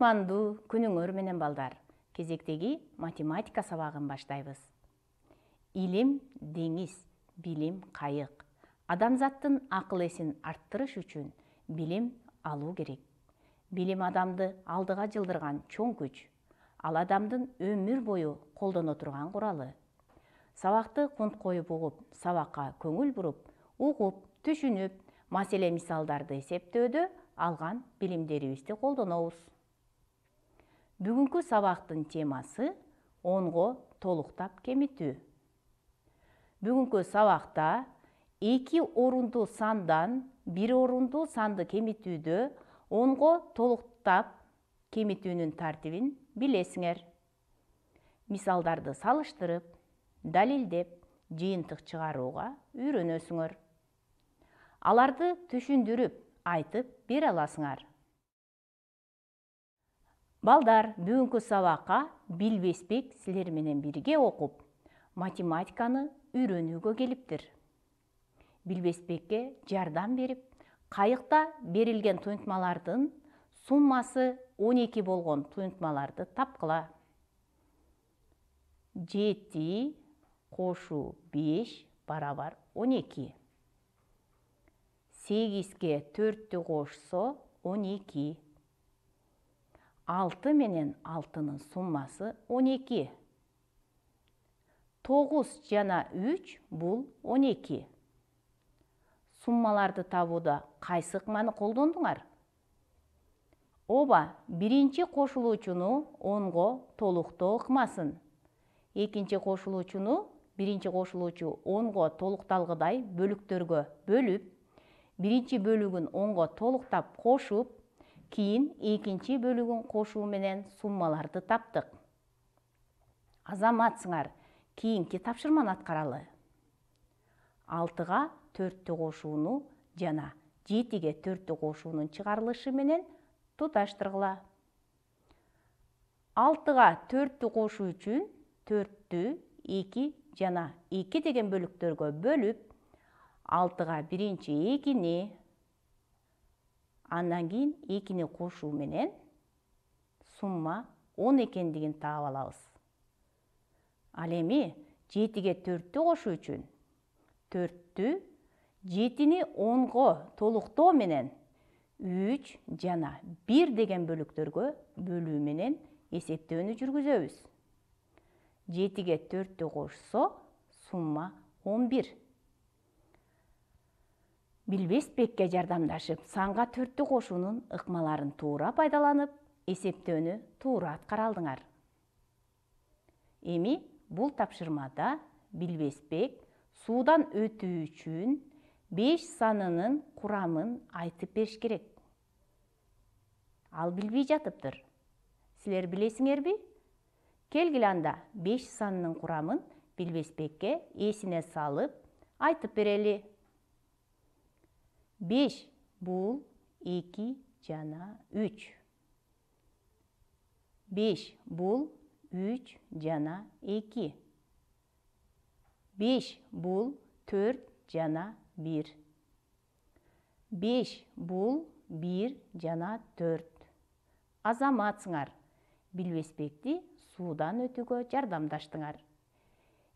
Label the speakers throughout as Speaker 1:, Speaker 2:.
Speaker 1: кутмандуу күнүңөр менен балдар кезектеги математика сабагын баштайбыз илим деңиз билим қайық. адамзаттын акыл эсин арттырыш үчүн билим алу керек Білім адамды алдыға жылдырған чоң күч ал адамдын өмүр бою колдоно турган куралы сабакты кунт коюп угуп сабакка көңүл буруп угуп түшүнүп маселе мисалдарды эсептөөдө алган билимдерибизди колдонобуз Бүгінгі сабақтың темасы онғы толықтап кеміту. Бүгінгі сабақта екі орынды сандан бір орынды санды кемітуді онғы толықтап кемітуінің тәртібін білесіңер. Мисалдарды салыштырып, дәлелдеп, жиынтық шығаруға үйренесіңер. Аларды түшіндіріп, айтып бере аласыңар. Балдар, бүгінгі сабаққа Билбеспек сілерменен бірге оқып, математиканы үйренуге келіптір. Билбеспекке жардам беріп, қайықта берілген тұйынтмалардың суммасы 12 болған тұйынтмаларды тапқыла. 7 қошу 5 барабар 12. 8-ке 4-ті қошсы 12. 6 менен 6-ның суммасы 12. 9 жана 3 бұл 12. Суммаларды табуда қайсық маны қолдондыңар? Оба, бірінші қошылу 10-го толықты ұқымасын. Екінші қошылу үшіну, бірінші 10-го толықталғыдай бөліктергі бөліп, бірінші бөлігін 10-го толықтап қошып, кийин экинчи бөлүгүн кошуу менен суммаларды таптык азаматсыңар кийинки тапшырманы аткаралы алтыга төрттү кошууну жана жетиге төрттү кошуунун чыгарылышы менен туташтыргыла алтыга төрттү кошуу үчүн төрттү эки жана эки деген бөлүктөргө бөлүп алтыга биринчи экини андан кейін екіне қошу менен сумма 10 экендигин таап алабыз ал эми жетіге төрттү кошуу үчүн төрттү жетини онго толуктоо менен 3 жана 1 деген бөлүктөргө бөлүү менен эсептөөнү жүргүзөбүз жетиге төрттү кошсо сумма 11 бир билбеспекке жардамдашып саңға төрттү кошуунун ықмаларын туура пайдаланып эсептөөнү туура аткара алдыңар эми бұл тапшырмада билбеспек суудан өтүү үчүн беш санынын курамын айтып бериш керек ал билбей жатыптыр силер билесиңерби келгиле анда беш санынын курамын билбеспекке эсине салып айтып берели 5 бұл, 2 жана 3 5 бұл, 3 жана 2 5 бұл, 4 жана 1 5 бұл, 1 жана 4 азаматсыңар билбеспекти судан өтүгө жардамдаштыңар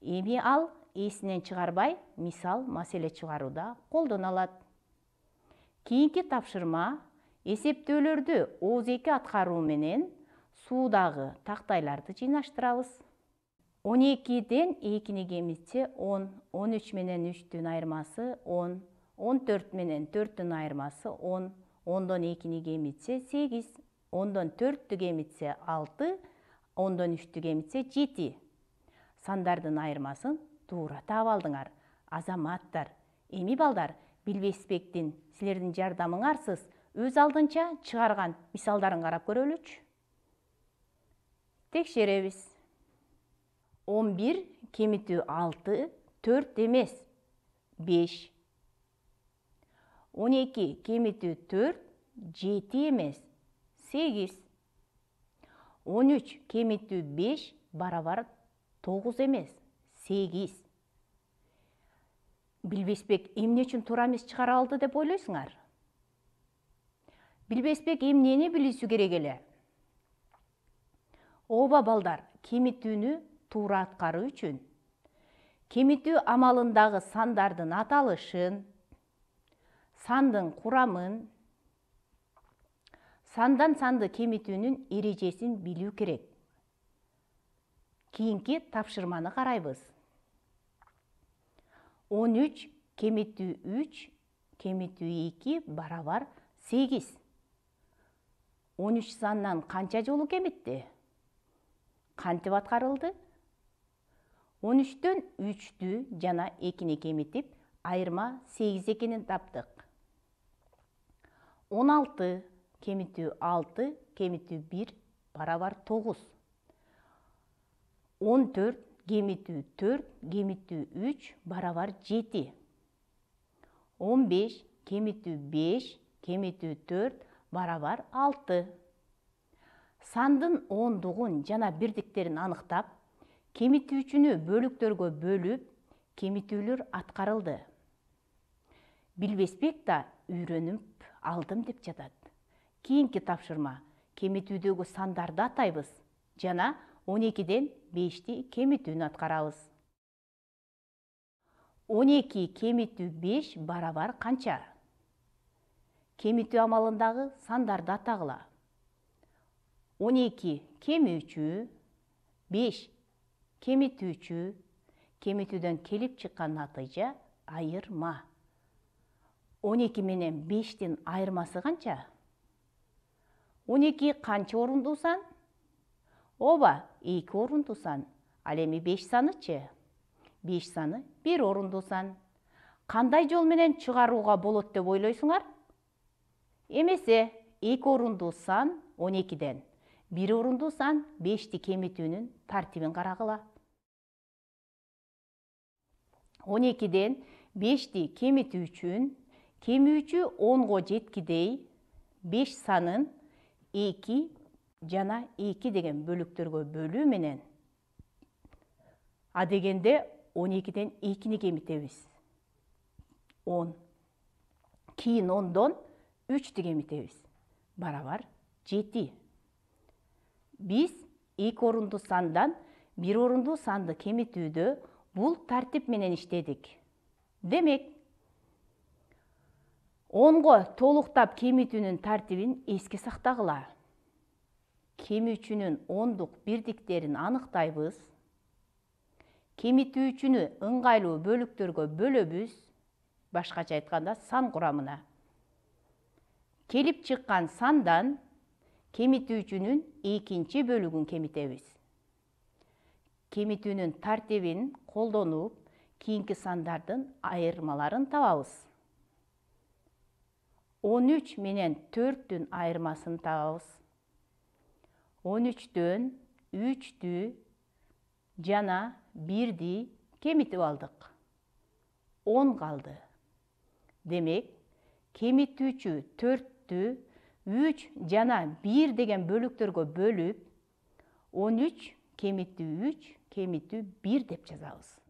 Speaker 1: эми ал есінен чыгарбай мисал маселе чыгарууда колдоно кейінгі тапшырма есептеулерді ауызекі атқаруменен судағы тақтайларды жинастырабыз 12-ден 2 кемітсе 10, 13 менен 3-тің айырмасы 10, 14 менен 4-тің айырмасы 10, 10-дан 2 кемітсе 8, 10-дан 4-ті кемітсе 6, 10-дан 3-ті кемітсе 7. Сандардың айырмасын тура таап Азаматтар, эми балдар, сілердің жардамың жардамыңарсыз өз алдынча чыгарган мисалдарын карап көрөлүчү текшеребиз 11 кемитүү 6 4 емес, 5 12 кемитүү 4 7 емес, 8 13 кемитүү 5 барабар 9 8. 8 Білбесбек эмне үчүн туура эмес алды деп ойлойсуңар Білбесбек эмнени билүүсү керек эле ооба балдар кемитүүнү туура аткаруу үчүн кемитүү амалындагы сандардын аталышын сандын курамын сандан санды кемитүүнүн эрежесин билүү керек кийинки тапшырманы карайбыз 13 кемету 3 кемету 2 барабар 8. 13 саннан қанча жолу кеметті? Қантип атқарылды? 13-тен 3-ті жана 2-ні кеметіп, айырма 8 екенін таптық. 16 кемету 6 кемету 1 барабар 9. 14 кеміту 4, кеміту 3, барабар 7. 15, кеміту 5, кеміту 4, барабар 6. Сандын ондығын жана бірдіктерін анықтап, кемітүүчүнү бөлүктөргө бөлүп, кемітулер атқарылды. Билбеспек да үйрөнүп алдым деп жатат. Кейінки тапшырма кемітудегі сандарды атайбыз жана он экиден бешти кемитүүнү аткарабыз он эки кемитүү беш барабар канча кемитүү амалындагы сандарды атагыла он эки кемүүчү беш кемитүүчү кемитүүдөн келип чыккан натыйжа айырма он эки менен бештин айырмасы канча он эки канча орундуу сан Оба екі орын сан. Ал 5 саны че? 5 саны 1 орын Қандай жол менен шығаруға болот деп ойлойсуңар? Эмесе эки орынды 12ден. 1 орын 5 ті кемитүүнүн тартибин қарағыла. 12ден 5-ти кемитүү үчүн кемүүчү 10го жеткідей 5 санын 2 жана 2 деген бөліктерге бөлі менен адегенде 12-ден 2-ні кемитебиз. 10. Кийин 10-дон 3-ді кемітеміз. Барабар 7. Біз 2 орынды сандан 1 орынды санды кемитүүдө бұл тәртіп менен іштедік. Демек, 10-го толықтап кемитүүнүн тартибин ескі сактагыла кемүүчүнүн ондук бирдиктерин аныктайбыз кемитүүчүнү ыңгайлуу бөлүктөргө бөлөбүз башкача айтканда сан курамына келип чыккан сандан кемитүүчүнүн экинчи бөлүгүн кемитебиз кемитүүнүн тартибин колдонуп кийинки сандардын айырмаларын табабыз он үч менен төрттүн айырмасын табабыз 13'dün dü cana di kemiti aldık. 10 kaldı. Demek kemit 3'ü dü 3 cana 1 degen bölüklerge bölüp 13 kemiti 3, kemiti 1 dep жазабыз.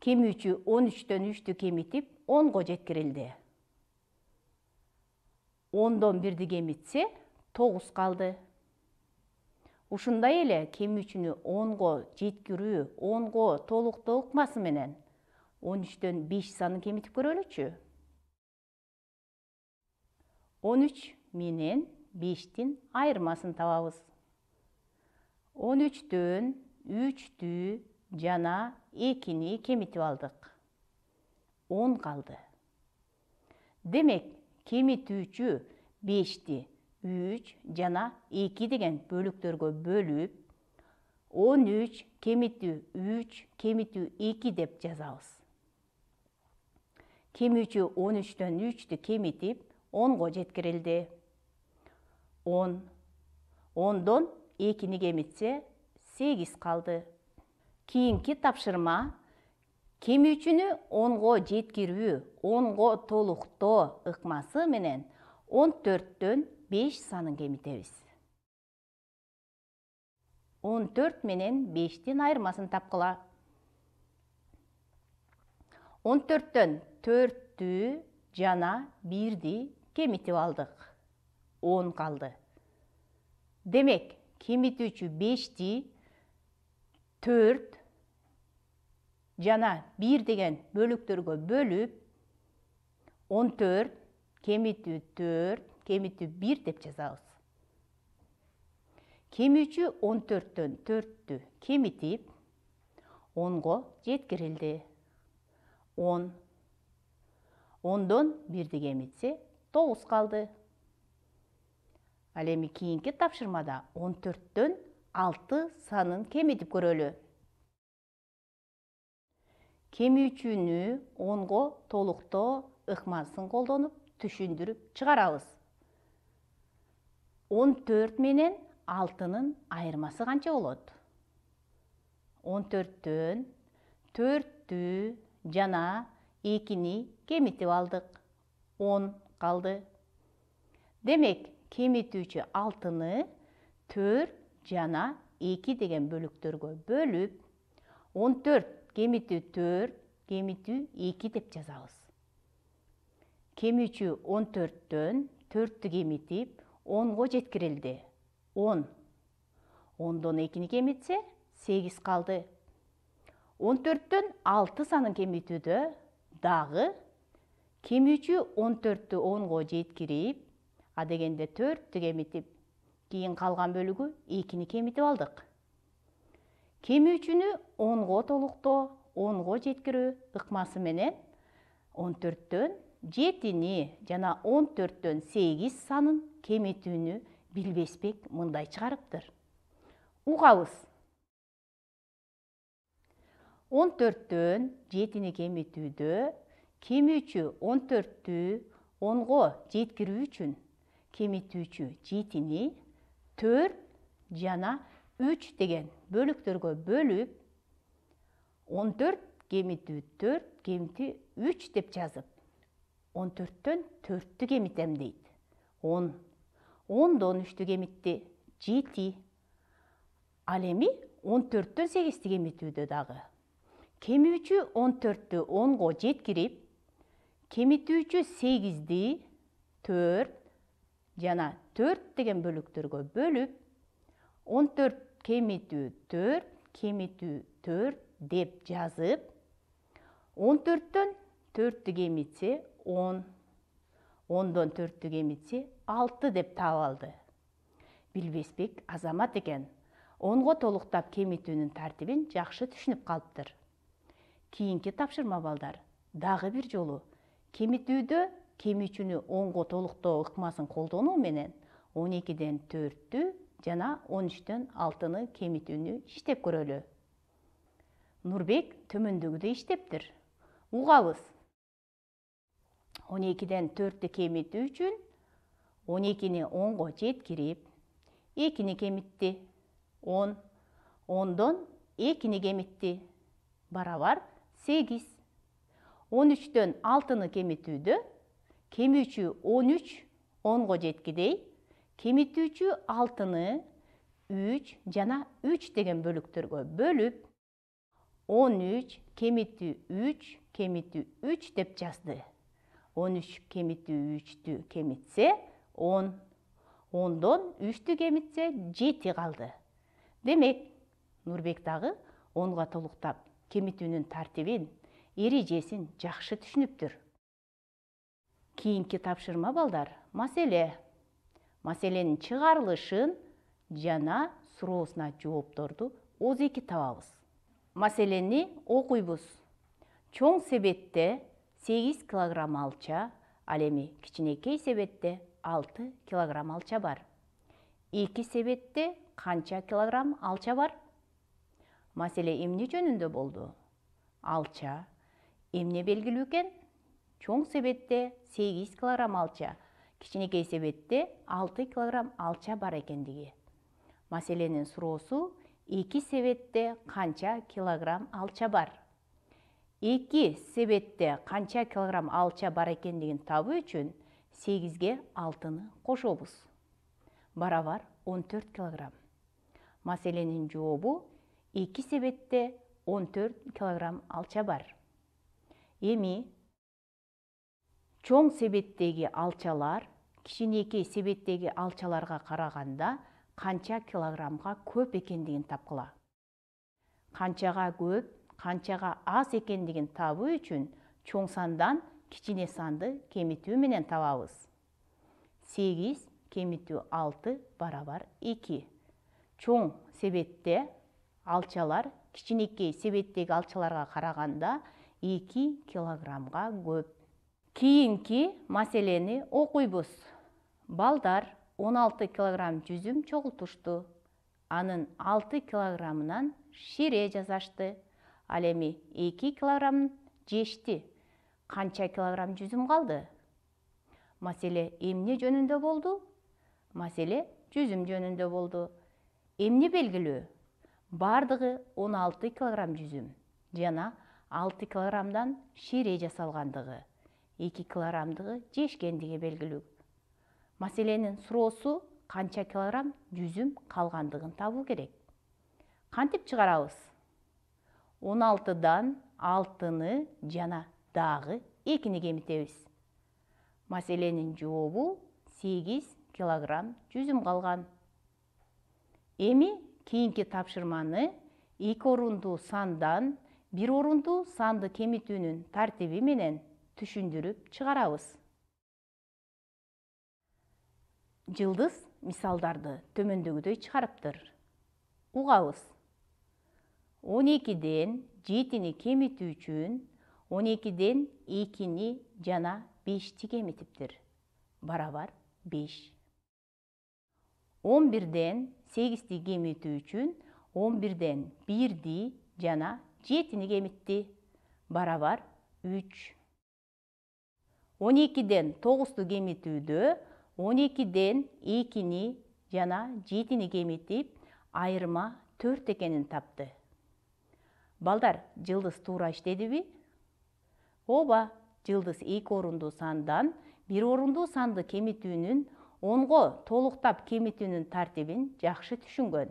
Speaker 1: Кеми 3'ü 13'төн dü кемитип 10го жеткирилди. 10дон 1ди кемитсе, тогуз калды ушундай эле кемүүчүнү онго жеткирүү онго толуктоо ыкмасы менен он үчтөн беш санын кемитип көрөлүчү он үч менен бештин айырмасын табабыз он үчтөн үчтү жана экини кемитип алдык он калды демек кемитүүчү бешти 3 жана 2 деген бөлүктөргө бөлүп 13 кемитүү 3 кемитүү 2 деп жазабыз кемүүчү 13төн 3 ті кемитип 10го жеткирилди 10 10дон 2ни кемитсе 8 калды кийинки тапшырма кемүүчүнү 10го жеткирүү 10го толуктоо ыкмасы менен 14төн 5 санын кемітеміз 14 менен 5-тен айырмасын тапқыла 14-тен 4-ті жана 1-ді кемітіп алдық 10 қалды демек кемітуші 5-ті 4 жана 1 деген бөліктерге бөліп 14 кемитүү 4 кеміту 1 деп жазабыз кемүүчү 14төн 4тү кемитип 10го жеткирилди 10 10дон 1ди кемитсе 9 калды ал эми кийинки тапшырмада 14төн 6 санын кемитип көрөлү кемүүчүнү 10го толуктоо ыкмасын колдонуп түшүндүрүп чыгарабыз 14 менен 6-нын айырмасы қанша болады? 14 тен 4 ті жана 2 ні кемітіп алдық. 10 қалды. Демек, кемитүүчү 6-ны 4 жана 2 деген бөліктерге бөліп, 14 кемітіп 4, кемітіп 2 деп жазабыз. Кемичүү 14 тен 4 ті кемітіп, 10 ғо жеткерелді. 10. 10-дің екені кеметсе, 8 қалды. 14-тің 6 санын кеметуді, дағы, кеметчі 14-ті 10 ғо жеткерейіп, адегенде 4-ті кеметіп, кейін қалған бөлігі екені кеметіп алдық. Кеметчіні 10 ғо толықты, 10 ғо жеткері ұқмасы менен, 14-тің, 7-іне, жана 14-тің 8 санын, кемитүүнү билбесбек мындай чыгарыптыр угабыз он төрттөн жетини кемитүүдө кемүүчү он төрттү онго жеткирүү үчүн кемитүүчү жетини төрт жана үч деген бөлүктөргө бөлүп он төрт кемитүү төрт кемитүү үч деп жазып он төрттөн төрттү кемитем дейт он 10-дон 3-тік 7. Ал эми 14-төн 8-тік емітүүдө дагы. Кемүүчү 14-тү 10-го жеткирип, кемитүүчү 8-ди 4 жана 4 деген бөлүктөргө бөліп, 14 кемитүү 4, кемитүү 4 деп жазып, 14-төн 4-тік емитсе 10 ондон төрттү кемитсе алты деп таап алды билбесбек азамат экен онго толуктап кемитүүнүн тартибин жакшы түшүнүп калыптыр кийинки тапшырма балдар дагы бир жолу кемитүүдө кемичүүнү онго толуктоо ыкмасын колдонуу менен он экиден төрттү жана он үчтөн алтыны кемитүүнү иштеп көрөлү нурбек төмөндөгүдөй иштептир угабыз 12-ден 4-ті кеміту үшін 12-ні 10 жет жеткіріп, 2-ні кемітті 10, 10-дон 2-ні кемітті барабар 8. 13-төн 6-ны кемітуді, үші 13, 10 го жеткідей, үші 6-ны 3 жана 3 деген бөліктіргі бөліп, 13 кемітті 3 кемітті 3 деп жазды. 13 кеміту 3-ті кемітсе 10, 10-дон 3-ті кемітсе 7 қалды. Демек, Нұрбек тағы 10-ға толықтап кемітуінің ері жесін жақшы түшініптір. Кейін Кейінгі тапшырма балдар, Маселе. Мәселенің шығарылышын жана сұроосуна жоопторду озеки табабыз маселени окуйбуз чоң себетті. 8 килограмм алча, ал эми кичинекей себетте 6 килограмм алча бар. Эки себетте канча килограмм алча бар? Маселе эмне жөнүндө болду? Алча эмне белгилүү экен? Чоң себетте 8 килограмм алча, кичинекей себетте 6 килограмм алча бар экендиги. Маселенин суроосу эки себетте канча килограмм алча бар? эки себетте канча килограмм алча бар экендигин табуу үчүн сегизге алтыны кошобуз барабар он төрт килограмм маселенин жообу эки себетте он төрт килограмм алча бар эми чоң себеттеги алчалар кичинекей себеттеги алчаларга караганда канча килограммга көп экендигин тапкыла канчага көп Қанчаға аз экендигин табу үшін чоң сандан кичине санды кемитүү менен табабыз сегиз кемитүү алты барабар эки чоң себетте алчалар кичинекей себеттеги алчаларга караганда эки килограммга көп кийинки маселени окуйбуз балдар 16 килограмм жүзүм чогултушту анын 6 килограммынан шире жазашты ал эми эки килограмм жешти канча килограмм жүзүм калды маселе эмне жөнүндө болду маселе жүзүм жөнүндө болду эмне белгилүү бардығы 16 килограмм жүзім жана 6 килограммдан шире жасалғандығы 2 килограммдығы жешкендиги белгилүү. маселенин суроосу канча килограмм жүзім қалғандығын табу керек кантип чыгарабыз 16-дан 6-ны жана дағы 2-ни кемитебиз. Маселенің жообу 8 килограмм жүзүм қалған. Емі кийинки тапшырманы 2 орынды сандан 1 орынды санды кемитүүнүн тартиби менен түшүндүрүп чыгарабыз. Жылдыз мисалдарды төмөндөгүдөй чыгарыптыр. Угабыз. 12ден 7-ни кемитүү үчүн 12ден 2-ни жана 5-ти кемитиптир барабар 5 11ден 8-ти кемитүү үчүн 11ден 1-ди жана 7-ни кемитти барабар 3 12ден 9-ту кемитүүдө 12ден 2-ни жана 7-ни кемитип айырма 4 экенин тапты Балдар, жылдыз іштеді иштедиби? Оба, жылдыз эки орундуу сандан бир орундуу санды кемитүүнүн онго толуктап кемитүүнүн тартибин жакшы түшүнгөн.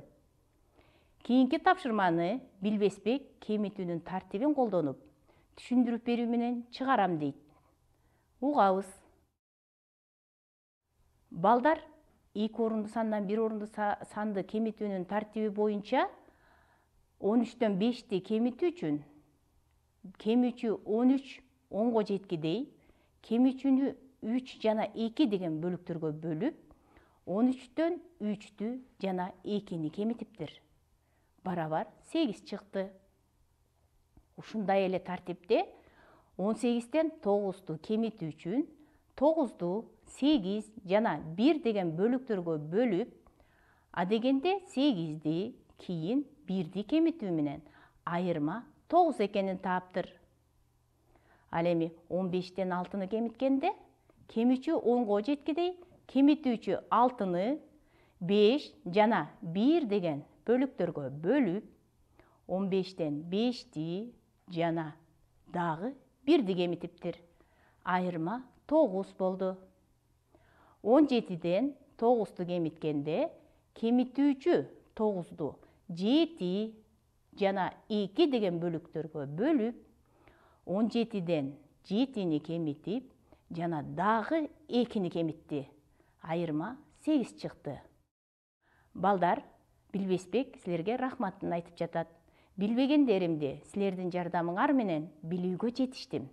Speaker 1: Кийинки тапшырманы билбесбек кемитүүнүн тартибин колдонуп, түшүндүрүп берүү менен чыгарам дейт. Угабыз. Балдар эки орундуу сандан бир орундуу санды кемитүүнүн тартиби боюнча 13тен 5ти кемитүү үчүн кемүүчү 13 10го жеткидей кемүүчүнү 3 жана 2 деген бөлүктөргө бөлүп 13 тен 3тү жана 2ни кемитиптир барабар 8 чыкты ушундай эле тартипте 18тен 9ту кемитүү үчүн 9ду 8 жана 1 деген бөлүктөргө бөлүп адегенде 8ди кейін 1 бирди кемитүү менен айырма 9 экенин таптыр. ал эми 15тен 6-ны кемиткенде кемичүү 10го жеткидей кемитүүчү 6-ны 5 жана 1 деген бөлүктөргө бөлүп 15тен 5ти жана дагы 1ди кемитиптир айырма 9 болду 17ден 9-ту кемиткенде кемитүүчү 9-ду жети жана эки деген бөлүктөргө бөлүп он жетиден жетини кемитип жана дагы экини кемитти айырма сегиз чыкты балдар билбесбек силерге рахматын айтып жатат билбегендеримди силердин жардамыңар менен билүүгө жетиштим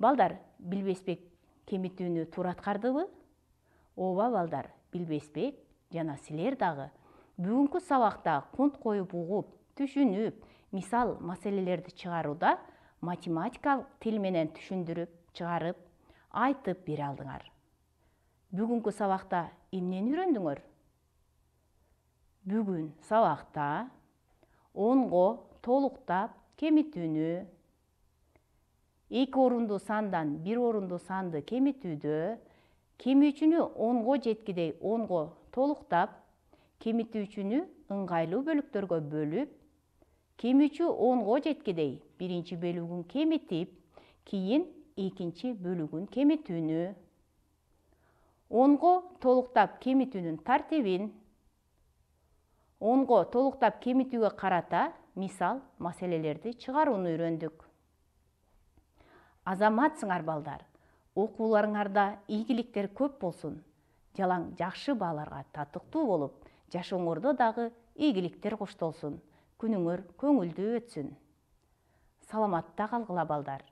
Speaker 1: балдар билбесбек кемитүүнү туура аткардыбы ооба балдар билбесбек жана силер дагы Бүгінгі сабақта құнт қойып ұғып, түшүнүп мисал маселелерди чыгарууда математикалык тил менен түшүндүрүп чыгарып айтып бере алдыңар бүгүнкү сабакта эмнени үйрөндүңөр бүгүн сабакта толықтап толуктап кемитүүнү эки орынды сандан бір орынды санды кемитүүдө кемүүчүнү онго жеткидей онго толықтап кемитүүчүнү ыңгайлуу бөлүктөргө бөлүп кемичүү онго жеткидей биринчи бөлүгүн кемитип кийин экинчи бөлүгүн кемитүүнү онго толуктап кемитүүнүн тартибин онго толуктап кемитүүгө карата мисал маселелерди чыгарууну үйрөндүк азаматсыңар балдар окууларыңарда ийгиликтер көп болсун жалаң жакшы бааларга татыктуу болуп дағы дагы ийгиликтер коштолсун күніңір көңілді өтсін. саламатта калгыла балдар